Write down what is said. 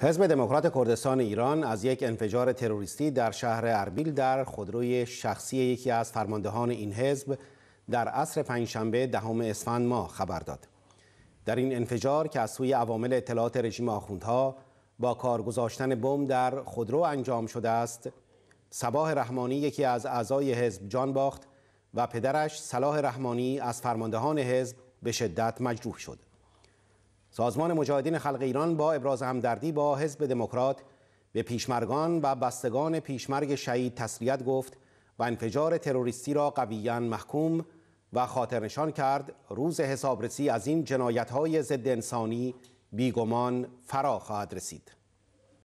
حزب دموکرات کردستان ایران از یک انفجار تروریستی در شهر اربیل در خودروی شخصی یکی از فرماندهان این حزب در عصر پنجشنبه دهم اسفند ماه خبر داد. در این انفجار که از سوی عوامل اطلاعات رژیم آخوندها با کار گذاشتن بمب در خودرو انجام شده است، صباح رحمانی یکی از اعضای حزب جان باخت و پدرش صلاح رحمانی از فرماندهان حزب به شدت مجروح شد. سازمان مجاهدین خلق ایران با ابراز همدردی با حزب دموکرات به پیشمرگان و بستگان پیشمرگ شهید تسلیت گفت و انفجار تروریستی را قویا محکوم و خاطرنشان کرد روز حسابرسی از این های ضد انسانی بیگمان فرا خواهد رسید